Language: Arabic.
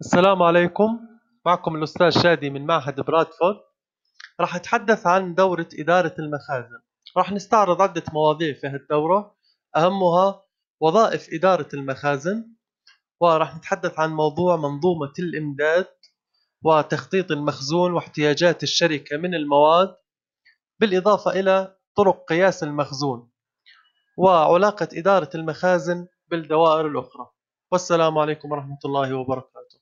السلام عليكم معكم الأستاذ شادي من معهد برادفورد راح أتحدث عن دورة إدارة المخازن راح نستعرض عدة مواضيع في هالدورة أهمها وظائف إدارة المخازن وراح نتحدث عن موضوع منظومة الإمداد وتخطيط المخزون واحتياجات الشركة من المواد بالإضافة إلى طرق قياس المخزون وعلاقة إدارة المخازن بالدوائر الأخرى والسلام عليكم ورحمة الله وبركاته